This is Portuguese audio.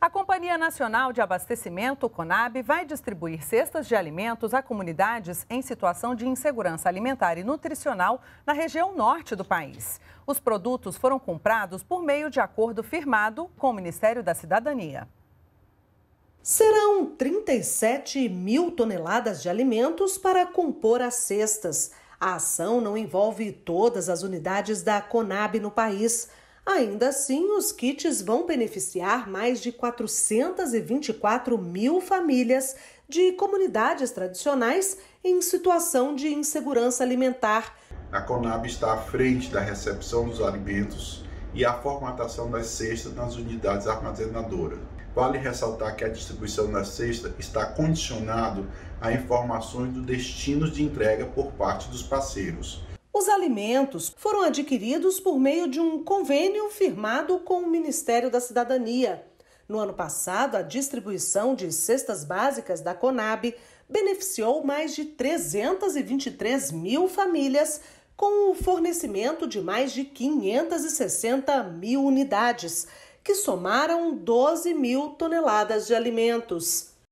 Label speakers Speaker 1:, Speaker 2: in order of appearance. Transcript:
Speaker 1: A Companhia Nacional de Abastecimento, CONAB, vai distribuir cestas de alimentos a comunidades em situação de insegurança alimentar e nutricional na região norte do país. Os produtos foram comprados por meio de acordo firmado com o Ministério da Cidadania.
Speaker 2: Serão 37 mil toneladas de alimentos para compor as cestas. A ação não envolve todas as unidades da CONAB no país. Ainda assim, os kits vão beneficiar mais de 424 mil famílias de comunidades tradicionais em situação de insegurança alimentar.
Speaker 3: A Conab está à frente da recepção dos alimentos e a formatação das cestas nas unidades armazenadoras. Vale ressaltar que a distribuição da cesta está condicionado a informações do destino de entrega por parte dos parceiros.
Speaker 2: Os alimentos foram adquiridos por meio de um convênio firmado com o Ministério da Cidadania. No ano passado, a distribuição de cestas básicas da Conab beneficiou mais de 323 mil famílias com o fornecimento de mais de 560 mil unidades, que somaram 12 mil toneladas de alimentos.